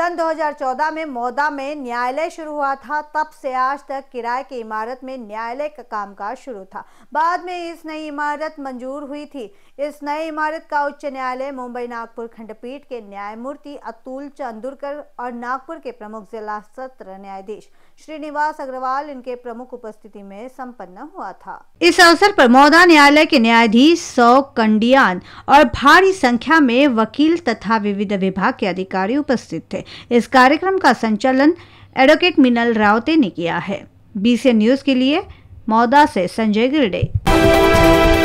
सन 2014 में मोदा में न्यायालय शुरू हुआ था तब से आज तक किराए की इमारत में न्यायालय का कामकाज शुरू था बाद में इस नई इमारत मंजूर हुई थी इस नई इमारत का उच्च न्यायालय मुंबई नागपुर खंडपीठ के न्यायमूर्ति अतुल चंदुरकर और नागपुर के प्रमुख जिला सत्र न्यायाधीश श्रीनिवास अग्रवाल इनके प्रमुख उपस्थिति में सम्पन्न हुआ था इस अवसर पर मौदा न्यायालय के न्यायाधीश सौ कंडियान और भारी संख्या में वकील तथा विविध विभाग के अधिकारी उपस्थित थे इस कार्यक्रम का संचालन एडवोकेट मिनल रावते ने किया है बीसीएन न्यूज़ के लिए मौदा से संजय गिरडे